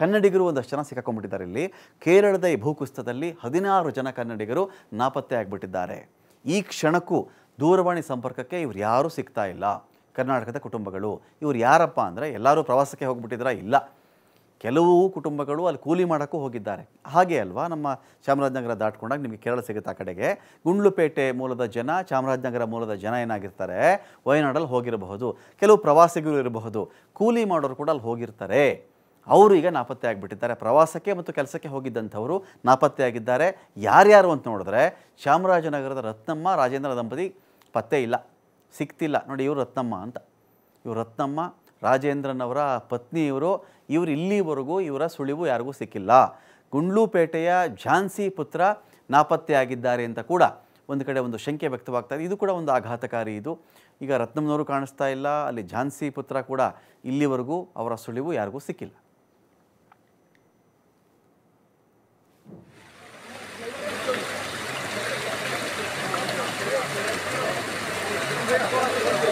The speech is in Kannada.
ಕನ್ನಡಿಗರು ಒಂದಷ್ಟು ಜನ ಸಿಕ್ಕಾಕೊಂಡ್ಬಿಟ್ಟಿದ್ದಾರೆ ಇಲ್ಲಿ ಕೇರಳದ ಈ ಭೂಕುಸ್ತದಲ್ಲಿ ಹದಿನಾರು ಜನ ಕನ್ನಡಿಗರು ನಾಪತ್ತೆ ಆಗಿಬಿಟ್ಟಿದ್ದಾರೆ ಈ ಕ್ಷಣಕ್ಕೂ ದೂರವಾಣಿ ಸಂಪರ್ಕಕ್ಕೆ ಇವ್ರು ಯಾರೂ ಸಿಗ್ತಾ ಇಲ್ಲ ಕರ್ನಾಟಕದ ಕುಟುಂಬಗಳು ಇವ್ರು ಯಾರಪ್ಪ ಅಂದರೆ ಎಲ್ಲರೂ ಪ್ರವಾಸಕ್ಕೆ ಹೋಗಿಬಿಟ್ಟಿದ್ರ ಇಲ್ಲ ಕೆಲವು ಕುಟುಂಬಗಳು ಅಲ್ಲಿ ಕೂಲಿ ಮಾಡೋಕ್ಕೂ ಹೋಗಿದ್ದಾರೆ ಹಾಗೆ ಅಲ್ವಾ ನಮ್ಮ ಚಾಮರಾಜನಗರ ದಾಟ್ಕೊಂಡಾಗ ನಿಮಗೆ ಕೇರಳ ಸಿಗುತ್ತೆ ಆ ಕಡೆಗೆ ಗುಂಡ್ಲುಪೇಟೆ ಮೂಲದ ಜನ ಚಾಮರಾಜನಗರ ಮೂಲದ ಜನ ಏನಾಗಿರ್ತಾರೆ ವಯನಾಡಲ್ಲಿ ಹೋಗಿರಬಹುದು ಕೆಲವು ಪ್ರವಾಸಿಗರು ಇರಬಹುದು ಕೂಲಿ ಮಾಡೋರು ಕೂಡ ಅಲ್ಲಿ ಹೋಗಿರ್ತಾರೆ ಅವರು ಈಗ ನಾಪತ್ತೆ ಆಗಿಬಿಟ್ಟಿದ್ದಾರೆ ಪ್ರವಾಸಕ್ಕೆ ಮತ್ತು ಕೆಲಸಕ್ಕೆ ಹೋಗಿದ್ದಂಥವರು ನಾಪತ್ತೆಯಾಗಿದ್ದಾರೆ ಯಾರ್ಯಾರು ಅಂತ ನೋಡಿದ್ರೆ ಚಾಮರಾಜನಗರದ ರತ್ನಮ್ಮ ರಾಜೇಂದ್ರ ದಂಪತಿ ಪತ್ತೆ ಇಲ್ಲ ಸಿಕ್ತಿಲ್ಲ ನೋಡಿ ಇವರು ರತ್ನಮ್ಮ ಅಂತ ಇವರು ರತ್ನಮ್ಮ ರಾಜೇಂದ್ರನವರ ಪತ್ನಿ ಇವರು ಇಲ್ಲಿವರೆಗೂ ಇವರ ಸುಳಿವು ಯಾರಿಗೂ ಸಿಕ್ಕಿಲ್ಲ ಗುಂಡ್ಲುಪೇಟೆಯ ಝಾನ್ಸಿ ಪುತ್ರ ನಾಪತ್ತೆಯಾಗಿದ್ದಾರೆ ಅಂತ ಕೂಡ ಒಂದು ಕಡೆ ಒಂದು ಶಂಕೆ ವ್ಯಕ್ತವಾಗ್ತಾ ಇದೆ ಇದು ಕೂಡ ಒಂದು ಆಘಾತಕಾರಿ ಇದು ಈಗ ರತ್ನಮ್ನವರು ಕಾಣಿಸ್ತಾ ಇಲ್ಲ ಅಲ್ಲಿ ಝಾನ್ಸಿ ಪುತ್ರ ಕೂಡ ಇಲ್ಲಿವರೆಗೂ ಅವರ ಸುಳಿವು ಯಾರಿಗೂ ಸಿಕ್ಕಿಲ್ಲ Thank you.